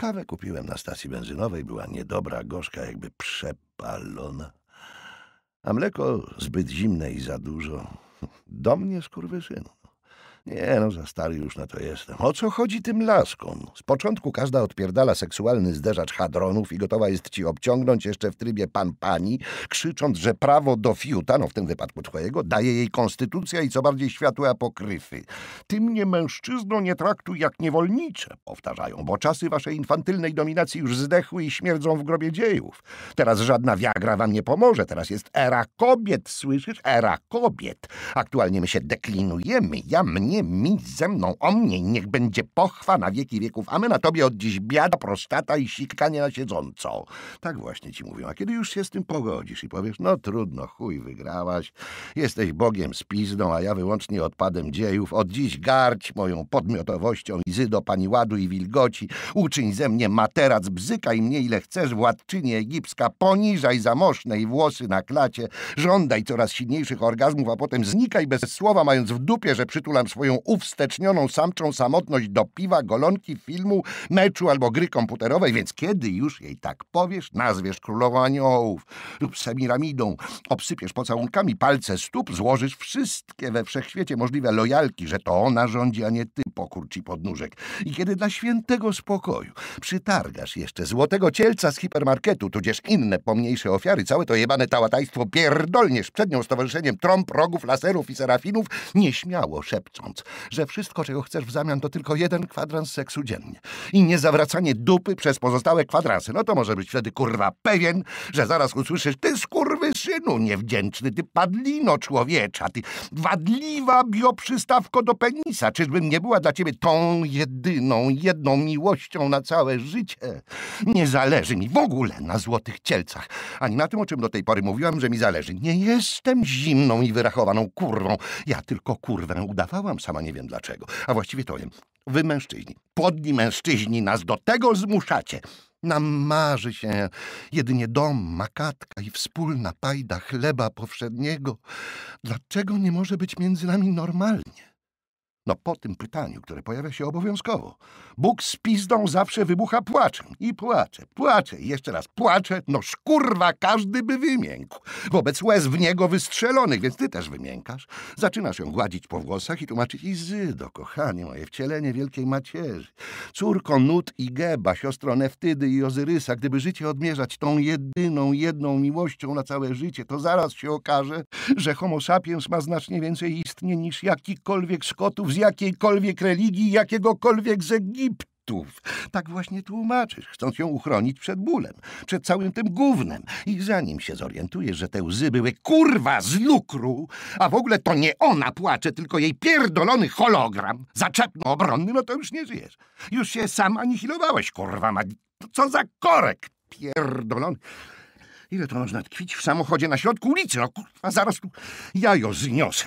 Kawę kupiłem na stacji benzynowej, była niedobra, gorzka, jakby przepalona. A mleko zbyt zimne i za dużo. Do mnie skurwysynu. Nie no, za stary już na to jestem. O co chodzi tym laskom? Z początku każda odpierdala seksualny zderzacz hadronów i gotowa jest ci obciągnąć jeszcze w trybie pan-pani, krzycząc, że prawo do fiuta, no w tym wypadku twojego, daje jej konstytucja i co bardziej światłe apokryfy. Ty mnie mężczyzną nie traktuj jak niewolnicze, powtarzają, bo czasy waszej infantylnej dominacji już zdechły i śmierdzą w grobie dziejów. Teraz żadna wiagra wam nie pomoże, teraz jest era kobiet, słyszysz? Era kobiet. Aktualnie my się deklinujemy, ja mnie nie mić ze mną o mnie, niech będzie pochwa na wieki wieków, a my na tobie od dziś biada, prostata i sikanie na siedząco. Tak właśnie ci mówią, a kiedy już się z tym pogodzisz i powiesz, no trudno, chuj, wygrałaś, jesteś bogiem z pizdą, a ja wyłącznie odpadem dziejów, od dziś garć moją podmiotowością i do pani ładu i wilgoci, uczyń ze mnie materac, bzykaj mnie ile chcesz, władczyni egipska, poniżaj i włosy na klacie, żądaj coraz silniejszych orgazmów, a potem znikaj bez słowa, mając w dupie, że przytulam swój swoją uwstecznioną samczą samotność do piwa, golonki, filmu, meczu albo gry komputerowej, więc kiedy już jej tak powiesz, nazwiesz królową aniołów lub semiramidą, obsypiesz pocałunkami palce stóp, złożysz wszystkie we wszechświecie możliwe lojalki, że to ona rządzi, a nie ty pokurcz i podnóżek. I kiedy dla świętego spokoju przytargasz jeszcze złotego cielca z hipermarketu, tudzież inne pomniejsze ofiary, całe to jebane tałataństwo pierdolniesz przed nią stowarzyszeniem trąb, rogów, laserów i serafinów, nieśmiało szepcąc, że wszystko, czego chcesz w zamian, to tylko jeden kwadrans seksu dziennie. I nie zawracanie dupy przez pozostałe kwadranse. No to może być wtedy, kurwa, pewien, że zaraz usłyszysz, ty skurwy synu niewdzięczny, ty padlino człowiecza, ty wadliwa bioprzystawko do penisa. Czyżbym nie była dla ciebie tą jedyną, jedną miłością na całe życie. Nie zależy mi w ogóle na złotych cielcach, ani na tym, o czym do tej pory mówiłam, że mi zależy. Nie jestem zimną i wyrachowaną kurwą. Ja tylko kurwę udawałam, sama nie wiem dlaczego. A właściwie to wiem. Wy mężczyźni, podni mężczyźni nas do tego zmuszacie. Nam marzy się jedynie dom, makatka i wspólna pajda chleba powszedniego. Dlaczego nie może być między nami normalnie? No po tym pytaniu, które pojawia się obowiązkowo, Bóg z pizdą zawsze wybucha płaczem. I płacze, płacze, i jeszcze raz płacze, no szkurwa, każdy by wymiękł. Wobec łez w niego wystrzelonych, więc ty też wymiękasz. Zaczynasz ją gładzić po włosach i tłumaczyć Izydo, kochanie moje, wcielenie wielkiej macierzy. Córko Nut i Geba, siostro Neftydy i Ozyrysa, gdyby życie odmierzać tą jedyną, jedną miłością na całe życie, to zaraz się okaże, że homo sapiens ma znacznie więcej istnień niż jakikolwiek z z jakiejkolwiek religii, jakiegokolwiek z Egiptów. Tak właśnie tłumaczysz, chcąc ją uchronić przed bólem, przed całym tym gównem. I zanim się zorientujesz, że te łzy były kurwa z lukru, a w ogóle to nie ona płacze, tylko jej pierdolony hologram, zaczepno-obronny, no to już nie żyjesz. Już się sam anihilowałeś, kurwa ma... Co za korek pierdolony. Ile to można tkwić w samochodzie na środku ulicy? No kurwa, zaraz tu jajo zniosę.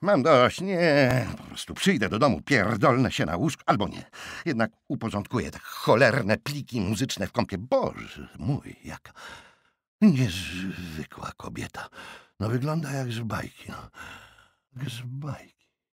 Mam dość, nie. Po prostu przyjdę do domu, pierdolne się na łóżku, albo nie. Jednak uporządkuję te cholerne pliki muzyczne w kąpie. Boże mój, jaka niezwykła kobieta. No wygląda jak z bajki, no. Jak z bajki.